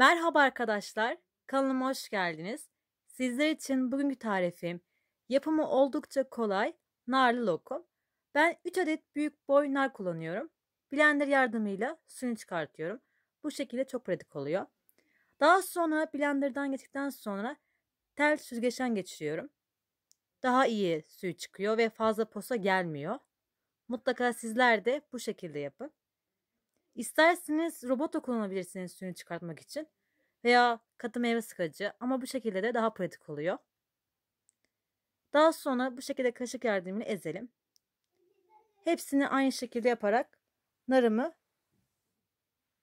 Merhaba arkadaşlar, kanalıma hoş geldiniz. Sizler için bugünkü tarifim yapımı oldukça kolay narlı lokum. Ben 3 adet büyük boy nar kullanıyorum. Blender yardımıyla suyunu çıkartıyorum. Bu şekilde çok pratik oluyor. Daha sonra blenderdan geçtikten sonra tel süzgeçten geçiriyorum. Daha iyi suyu çıkıyor ve fazla posa gelmiyor. Mutlaka sizler de bu şekilde yapın. İsterseniz da kullanabilirsiniz suyunu çıkartmak için veya katı meyve sıkacı ama bu şekilde de daha pratik oluyor. Daha sonra bu şekilde kaşık yardımıyla ezelim. Hepsini aynı şekilde yaparak narımı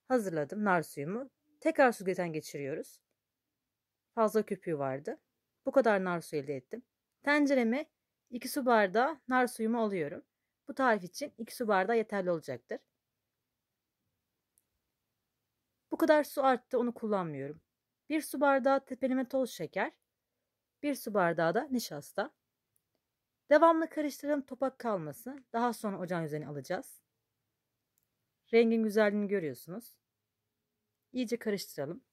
hazırladım. Nar suyumu. Tekrar süzgeçten geçiriyoruz. Fazla köpüğü vardı. Bu kadar nar suyu elde ettim. Tencereme 2 su bardağı nar suyumu alıyorum. Bu tarif için 2 su bardağı yeterli olacaktır. Bu kadar su arttı onu kullanmıyorum. Bir su bardağı tepelime toz şeker, bir su bardağı da nişasta. Devamlı karıştıralım topak kalmasın. Daha sonra ocağın üzerine alacağız. Rengin güzelliğini görüyorsunuz. İyice karıştıralım.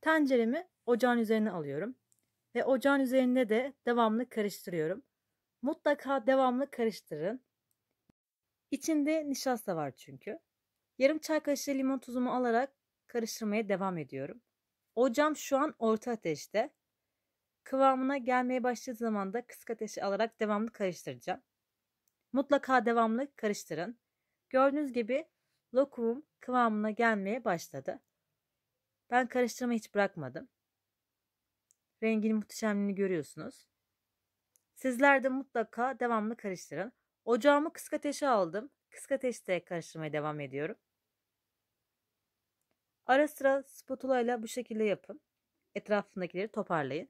Tenceremi ocağın üzerine alıyorum ve ocağın üzerinde de devamlı karıştırıyorum. Mutlaka devamlı karıştırın. İçinde nişasta var çünkü. Yarım çay kaşığı limon tuzumu alarak karıştırmaya devam ediyorum. Ocağım şu an orta ateşte. Kıvamına gelmeye başladığı zaman da kısık ateşi alarak devamlı karıştıracağım. Mutlaka devamlı karıştırın. Gördüğünüz gibi lokumum kıvamına gelmeye başladı. Ben karıştırma hiç bırakmadım. Rengin muhteşemliğini görüyorsunuz. Sizler de mutlaka devamlı karıştırın. Ocağımı kısık ateşe aldım. Kısık ateşte karıştırmaya devam ediyorum. Ara sıra spatula ile bu şekilde yapın. Etrafındakileri toparlayın.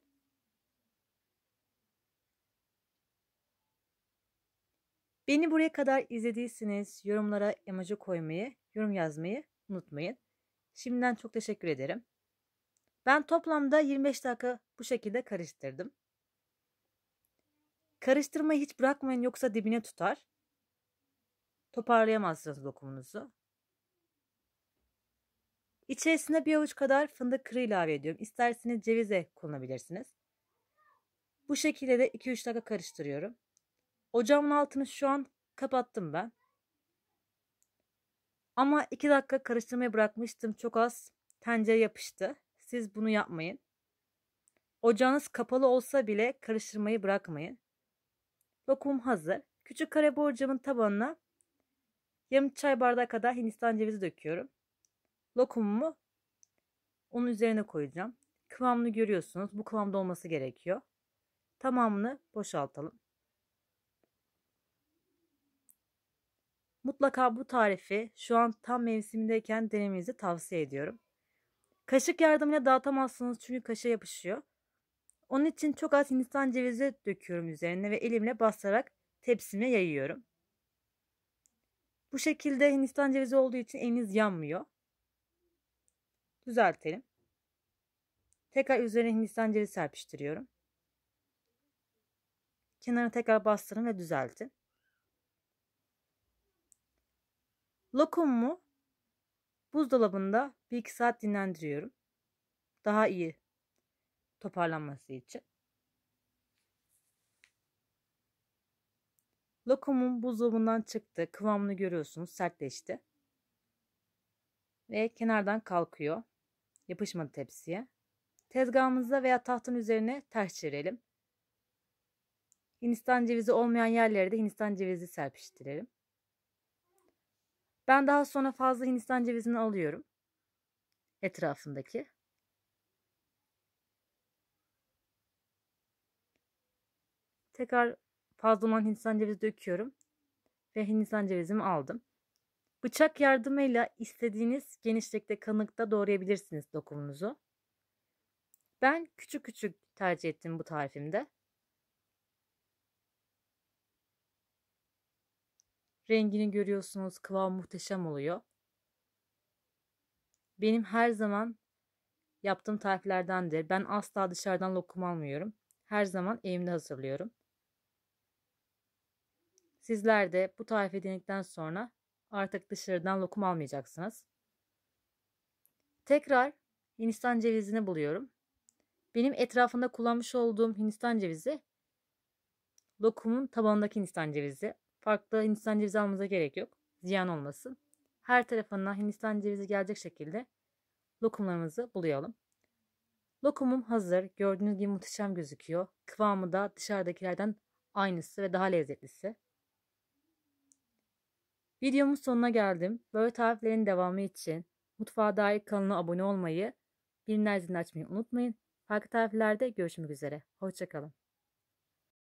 Beni buraya kadar izlediyseniz yorumlara emoji koymayı, yorum yazmayı unutmayın. Şimdiden çok teşekkür ederim. Ben toplamda 25 dakika bu şekilde karıştırdım. Karıştırmayı hiç bırakmayın yoksa dibine tutar. Toparlayamazsınız lokumunuzu. İçerisine bir avuç kadar fındık kırığı ilave ediyorum. İsterseniz cevize kullanabilirsiniz. Bu şekilde de 2-3 dakika karıştırıyorum. Ocağımın altını şu an kapattım ben. Ama 2 dakika karıştırmayı bırakmıştım. Çok az tencere yapıştı. Siz bunu yapmayın. Ocağınız kapalı olsa bile karıştırmayı bırakmayın. Lokum hazır. Küçük kare borcamın tabanına yarım çay bardağı kadar hindistan cevizi döküyorum. Lokumumu onun üzerine koyacağım. Kıvamını görüyorsunuz. Bu kıvamda olması gerekiyor. Tamamını boşaltalım. Mutlaka bu tarifi şu an tam mevsimindeyken denemenizi tavsiye ediyorum. Kaşık yardımıyla dağıtamazsınız çünkü kaşığa yapışıyor. Onun için çok az hindistan cevizi döküyorum üzerine ve elimle basarak tepsime yayıyorum. Bu şekilde hindistan cevizi olduğu için eliniz yanmıyor. Düzeltelim. Tekrar üzerine hindistan cevizi serpiştiriyorum. Kenarı tekrar bastırın ve düzeltin. Lokumumu buzdolabında 1-2 saat dinlendiriyorum. Daha iyi toparlanması için. Lokumun buzdolabından çıktı. Kıvamını görüyorsunuz. Sertleşti. Ve kenardan kalkıyor. Yapışmadı tepsiye. Tezgahımıza veya tahtın üzerine ters çevirelim. Hindistan cevizi olmayan yerlere de Hindistan cevizi serpiştirelim. Ben daha sonra fazla Hindistan cevizini alıyorum. Etrafındaki. Tekrar fazla olan hindistan cevizi döküyorum. Ve hindistan cevizimi aldım. Bıçak yardımıyla istediğiniz genişlikte kanıkta doğrayabilirsiniz dokumunuzu. Ben küçük küçük tercih ettim bu tarifimde. Rengini görüyorsunuz kıvam muhteşem oluyor. Benim her zaman yaptığım tariflerdendir. Ben asla dışarıdan lokum almıyorum. Her zaman evimde hazırlıyorum. Sizler de bu tarifi edindikten sonra artık dışarıdan lokum almayacaksınız. Tekrar Hindistan cevizini buluyorum. Benim etrafında kullanmış olduğum Hindistan cevizi lokumun tabanındaki Hindistan cevizi. Farklı Hindistan cevizi almanıza gerek yok. Ziyan olmasın. Her tarafına Hindistan cevizi gelecek şekilde lokumlarımızı bulayalım. Lokumum hazır. Gördüğünüz gibi muhteşem gözüküyor. Kıvamı da dışarıdakilerden aynısı ve daha lezzetlisi. Videomun sonuna geldim. Böyle tariflerin devamı için mutfağa dair kanalına abone olmayı, bilinen zilini açmayı unutmayın. Farklı tariflerde görüşmek üzere. Hoşçakalın.